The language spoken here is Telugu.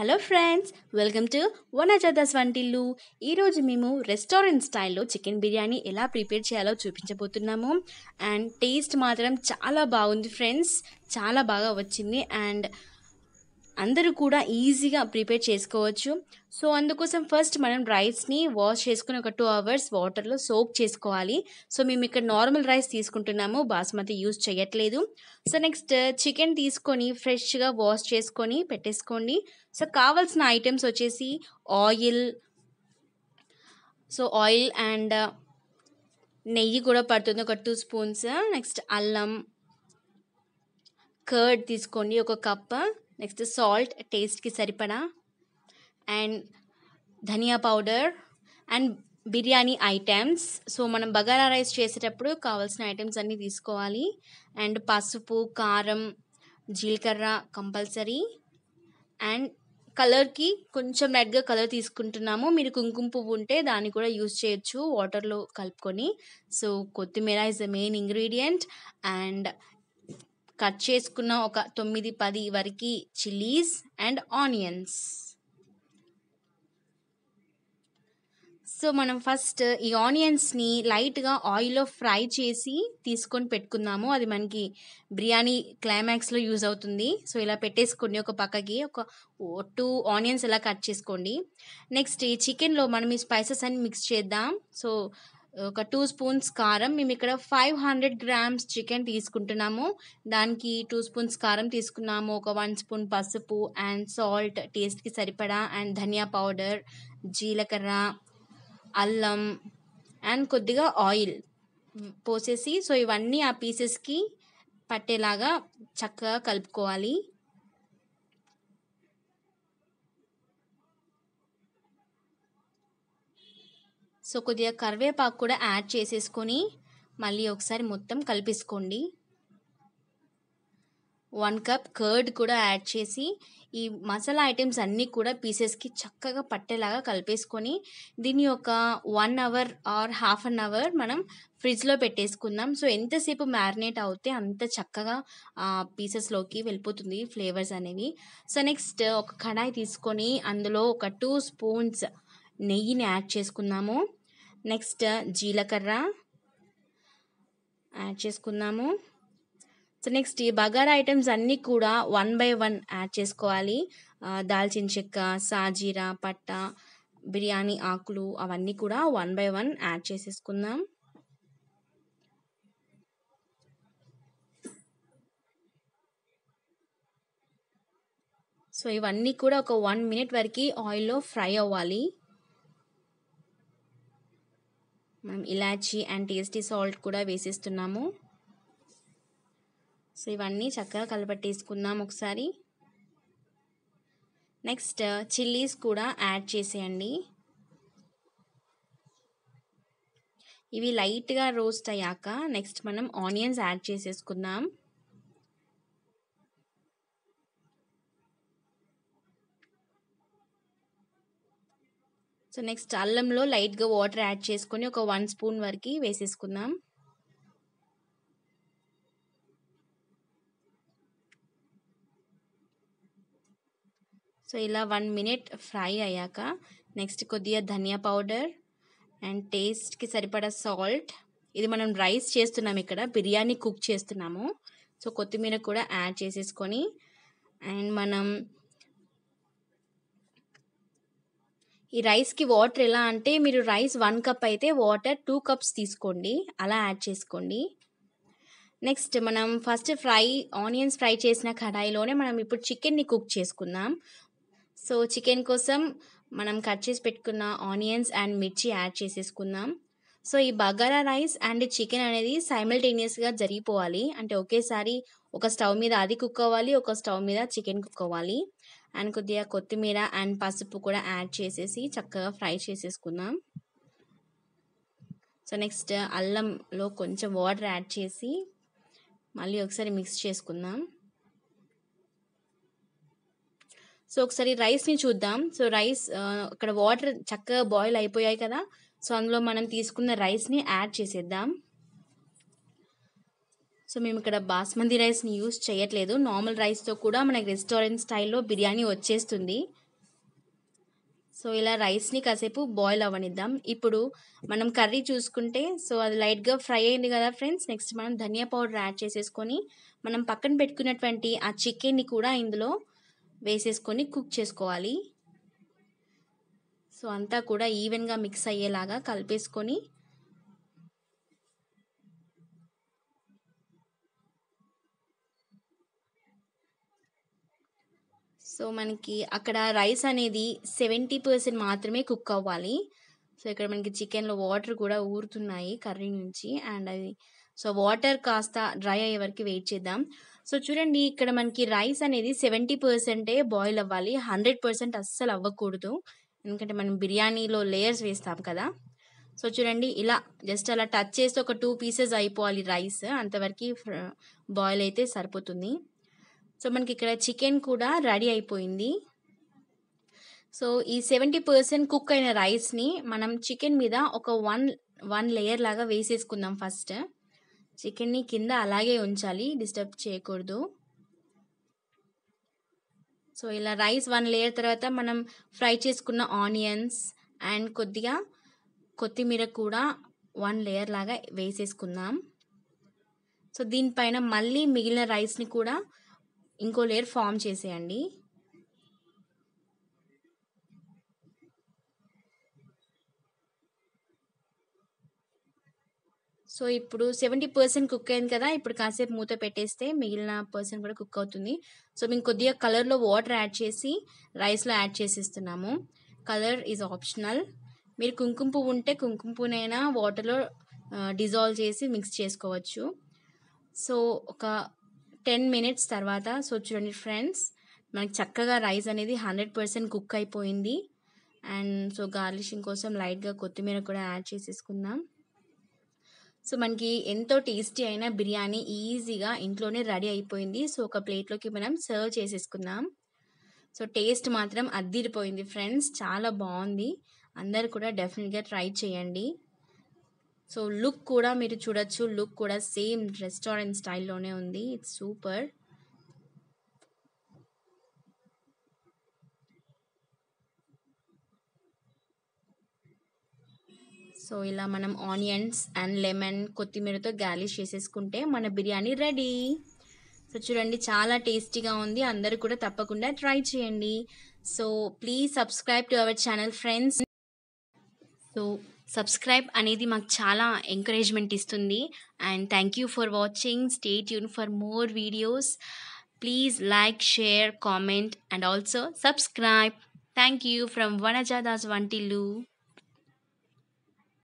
hello friends welcome to Vanajadas Vantillu ఈరోజు మేము రెస్టారెంట్ స్టైల్లో చికెన్ బిర్యానీ ఎలా ప్రిపేర్ చేయాలో చూపించబోతున్నాము అండ్ టేస్ట్ మాత్రం చాలా బాగుంది ఫ్రెండ్స్ చాలా బాగా వచ్చింది అండ్ అందరూ కూడా ఈజీగా ప్రిపేర్ చేసుకోవచ్చు సో అందుకోసం ఫస్ట్ మనం రైస్ని వాష్ చేసుకుని ఒక టూ అవర్స్ వాటర్లో సోక్ చేసుకోవాలి సో మేము ఇక్కడ నార్మల్ రైస్ తీసుకుంటున్నాము బాస్మతి యూజ్ చేయట్లేదు సో నెక్స్ట్ చికెన్ తీసుకొని ఫ్రెష్గా వాష్ చేసుకొని పెట్టేసుకోండి సో కావాల్సిన ఐటమ్స్ వచ్చేసి ఆయిల్ సో ఆయిల్ అండ్ నెయ్యి కూడా పడుతుంది ఒక టూ స్పూన్స్ నెక్స్ట్ అల్లం కర్డ్ తీసుకోండి ఒక కప్ నెక్స్ట్ సాల్ట్ టేస్ట్కి సరిపడా అండ్ ధనియా powder and biryani items so మనం బగారా రైస్ చేసేటప్పుడు కావాల్సిన ఐటమ్స్ అన్నీ తీసుకోవాలి అండ్ పసుపు కారం జీలకర్ర కంపల్సరీ అండ్ కలర్కి కొంచెం రెడ్గా కలర్ తీసుకుంటున్నాము మీరు కుంకుమ పువ్వు ఉంటే దాన్ని కూడా యూజ్ చేయొచ్చు వాటర్లో కలుపుకొని సో కొత్తిమీర is the main ingredient and cut చేసుకున్న ఒక తొమ్మిది పది వరకు చిల్లీస్ అండ్ ఆనియన్స్ సో మనం ఫస్ట్ ఈ ఆనియన్స్ని లైట్గా ఆయిల్లో ఫ్రై చేసి తీసుకొని పెట్టుకుందాము అది మనకి బిర్యానీ క్లైమాక్స్లో యూజ్ అవుతుంది సో ఇలా పెట్టేసుకోండి ఒక పక్కకి ఒక టూ ఆనియన్స్ ఇలా కట్ చేసుకోండి నెక్స్ట్ ఈ చికెన్లో మనం ఈ స్పైసెస్ అన్ని మిక్స్ చేద్దాం సో ఒక టూ స్పూన్స్ కారం మేము ఇక్కడ ఫైవ్ హండ్రెడ్ గ్రామ్స్ చికెన్ తీసుకుంటున్నాము దానికి టూ స్పూన్స్ కారం తీసుకున్నాము ఒక వన్ స్పూన్ పసుపు అండ్ సాల్ట్ టేస్ట్కి సరిపడా అండ్ ధనియా పౌడర్ జీలకర్ర అల్లం అండ్ కొద్దిగా ఆయిల్ పోసేసి సో ఇవన్నీ ఆ పీసెస్కి పట్టేలాగా చక్కగా కలుపుకోవాలి సో కొద్దిగా కరివేపాకు కూడా యాడ్ చేసేసుకొని మళ్ళీ ఒకసారి మొత్తం కలిపేసుకోండి వన్ కప్ కర్డ్ కూడా యాడ్ చేసి ఈ మసాలా ఐటమ్స్ అన్నీ కూడా పీసెస్కి చక్కగా పట్టేలాగా కలిపేసుకొని దీన్ని ఒక one hour or half an hour మనం ఫ్రిడ్జ్లో పెట్టేసుకుందాం సో ఎంతసేపు మ్యారినేట్ అవుతే అంత చక్కగా పీసెస్లోకి వెళ్ళిపోతుంది ఫ్లేవర్స్ అనేవి సో నెక్స్ట్ ఒక కడాయి తీసుకొని అందులో ఒక టూ స్పూన్స్ నెయ్యిని యాడ్ చేసుకుందాము నెక్స్ట్ జీలకర్ర యాడ్ చేసుకుందాము సో నెక్స్ట్ ఈ బగారా ఐటమ్స్ అన్నీ కూడా వన్ బై వన్ యాడ్ చేసుకోవాలి దాల్చిన చెక్క సాజీరా పట్ట బిర్యానీ ఆకులు అవన్నీ కూడా వన్ బై వన్ యాడ్ చేసేసుకుందాం సో ఇవన్నీ కూడా ఒక వన్ మినిట్ వరకు ఆయిల్లో ఫ్రై అవ్వాలి మనం ఇలాచీ అండ్ టేస్టీ సాల్ట్ కూడా వేసేస్తున్నాము సో ఇవన్నీ చక్కగా కలపట్టేసుకుందాం ఒకసారి నెక్స్ట్ చిల్లీస్ కూడా యాడ్ చేసేయండి ఇవి లైట్గా రోస్ట్ అయ్యాక నెక్స్ట్ మనం ఆనియన్స్ యాడ్ చేసేసుకుందాం సో నెక్స్ట్ అల్లంలో లైట్గా వాటర్ యాడ్ చేసుకొని ఒక వన్ స్పూన్ వరకు వేసేసుకుందాం సో ఇలా వన్ మినిట్ ఫ్రై అయ్యాక నెక్స్ట్ కొద్దిగా ధనియా పౌడర్ అండ్ టేస్ట్కి సరిపడా సాల్ట్ ఇది మనం రైస్ చేస్తున్నాం ఇక్కడ బిర్యానీ కుక్ చేస్తున్నాము సో కొత్తిమీర కూడా యాడ్ చేసేసుకొని అండ్ మనం ఈ రైస్కి వాటర్ ఎలా అంటే మీరు రైస్ వన్ కప్ అయితే వాటర్ టూ కప్స్ తీసుకోండి అలా యాడ్ చేసుకోండి నెక్స్ట్ మనం ఫస్ట్ ఫ్రై ఆనియన్స్ ఫ్రై చేసిన కడాయిలోనే మనం ఇప్పుడు చికెన్ని కుక్ చేసుకుందాం సో చికెన్ కోసం మనం కట్ చేసి పెట్టుకున్న ఆనియన్స్ అండ్ మిర్చి యాడ్ చేసేసుకుందాం సో ఈ బగారా రైస్ అండ్ చికెన్ అనేది సైమల్టేనియస్గా జరిగిపోవాలి అంటే ఒకేసారి ఒక స్టవ్ మీద అది కుక్ అవ్వాలి ఒక స్టవ్ మీద చికెన్ కుక్ అవ్వాలి అండ్ కొద్దిగా కొత్తిమీర అండ్ పసుపు కూడా యాడ్ చేసేసి చక్కగా ఫ్రై చేసేసుకుందాం సో నెక్స్ట్ అల్లంలో కొంచెం వాటర్ యాడ్ చేసి మళ్ళీ ఒకసారి మిక్స్ చేసుకుందాం సో ఒకసారి రైస్ని చూద్దాం సో రైస్ ఇక్కడ వాటర్ చక్కగా బాయిల్ అయిపోయాయి కదా సో అందులో మనం తీసుకున్న రైస్ని యాడ్ చేసేద్దాం సో మేము ఇక్కడ బాస్మతి రైస్ని యూస్ చేయట్లేదు నార్మల్ రైస్తో కూడా మనకి రెస్టారెంట్ స్టైల్లో బిర్యానీ వచ్చేస్తుంది సో ఇలా రైస్ని కాసేపు బాయిల్ అవ్వనిద్దాం ఇప్పుడు మనం కర్రీ చూసుకుంటే సో అది లైట్గా ఫ్రై అయింది కదా ఫ్రెండ్స్ నెక్స్ట్ మనం ధనియా పౌడర్ యాడ్ చేసేసుకొని మనం పక్కన పెట్టుకున్నటువంటి ఆ చికెన్ని కూడా ఇందులో వేసేసుకొని కుక్ చేసుకోవాలి సో అంతా కూడా ఈవెన్గా మిక్స్ అయ్యేలాగా కలిపేసుకొని సో మనకి అక్కడ రైస్ అనేది సెవెంటీ పర్సెంట్ మాత్రమే కుక్ అవ్వాలి సో ఇక్కడ మనకి చికెన్లో వాటర్ కూడా ఊరుతున్నాయి కర్రీ నుంచి అండ్ అది సో వాటర్ కాస్త డ్రై అయ్యే వరకు వెయిట్ చేద్దాం సో చూడండి ఇక్కడ మనకి రైస్ అనేది సెవెంటీ పర్సెంటే బాయిల్ అవ్వాలి హండ్రెడ్ పర్సెంట్ అస్సలు అవ్వకూడదు ఎందుకంటే మనం బిర్యానీలో లేయర్స్ వేస్తాం కదా సో చూడండి ఇలా జస్ట్ అలా టచ్ చేస్తే ఒక టూ పీసెస్ అయిపోవాలి రైస్ అంతవరకు బాయిల్ అయితే సరిపోతుంది సో మనకి ఇక్కడ చికెన్ కూడా రెడీ అయిపోయింది సో ఈ సెవెంటీ పర్సెంట్ కుక్ అయిన రైస్ని మనం చికెన్ మీద ఒక వన్ వన్ లేయర్ లాగా వేసేసుకుందాం ఫస్ట్ చికెన్ని కింద అలాగే ఉంచాలి డిస్టర్బ్ చేయకూడదు సో ఇలా రైస్ వన్ లేయర్ తర్వాత మనం ఫ్రై చేసుకున్న ఆనియన్స్ అండ్ కొద్దిగా కొత్తిమీర కూడా వన్ లేయర్ లాగా వేసేసుకుందాం సో దీనిపైన మళ్ళీ మిగిలిన రైస్ని కూడా ఇంకో లేయర్ ఫామ్ చేసేయండి సో ఇప్పుడు సెవెంటీ పర్సెంట్ కుక్ అయింది కదా ఇప్పుడు కాసేపు మూత పెట్టేస్తే మిగిలిన పర్సెంట్ కూడా కుక్ అవుతుంది సో మేము కొద్దిగా కలర్లో వాటర్ యాడ్ చేసి రైస్లో యాడ్ చేసేస్తున్నాము కలర్ ఈజ్ ఆప్షనల్ మీరు కుంకుమ పువ్వు ఉంటే కుంకుమ పువ్వునైనా వాటర్లో డిజాల్వ్ చేసి మిక్స్ చేసుకోవచ్చు సో ఒక టెన్ మినిట్స్ తర్వాత సో చూడండి ఫ్రెండ్స్ మనకి చక్కగా రైస్ అనేది హండ్రెడ్ పర్సెంట్ కుక్ అయిపోయింది అండ్ సో గార్లిషింగ్ కోసం లైట్గా కొత్తిమీర కూడా యాడ్ చేసేసుకుందాం సో మనకి ఎంతో టేస్టీ అయిన బిర్యానీ ఈజీగా ఇంట్లోనే రెడీ అయిపోయింది సో ఒక ప్లేట్లోకి మనం సర్వ్ చేసేసుకుందాం సో టేస్ట్ మాత్రం అద్దిరిపోయింది ఫ్రెండ్స్ చాలా బాగుంది అందరు కూడా డెఫినెట్గా ట్రై చేయండి సో లుక్ కూడా మీరు చూడొచ్చు లుక్ కూడా సేమ్ రెస్టారెంట్ స్టైల్లోనే ఉంది ఇట్స్ సూపర్ సో ఇలా మనం ఆనియన్స్ అండ్ లెమన్ కొత్తిమీరతో గార్లిష్ చేసేసుకుంటే మన బిర్యానీ రెడీ సో చూడండి చాలా టేస్టీగా ఉంది అందరు కూడా తప్పకుండా ట్రై చేయండి so please subscribe to our channel friends so subscribe అనేది మాకు చాలా ఎంకరేజ్మెంట్ ఇస్తుంది and thank you for watching stay tune for more videos please like share comment and also subscribe thank you from Vanajadas వంటిల్లు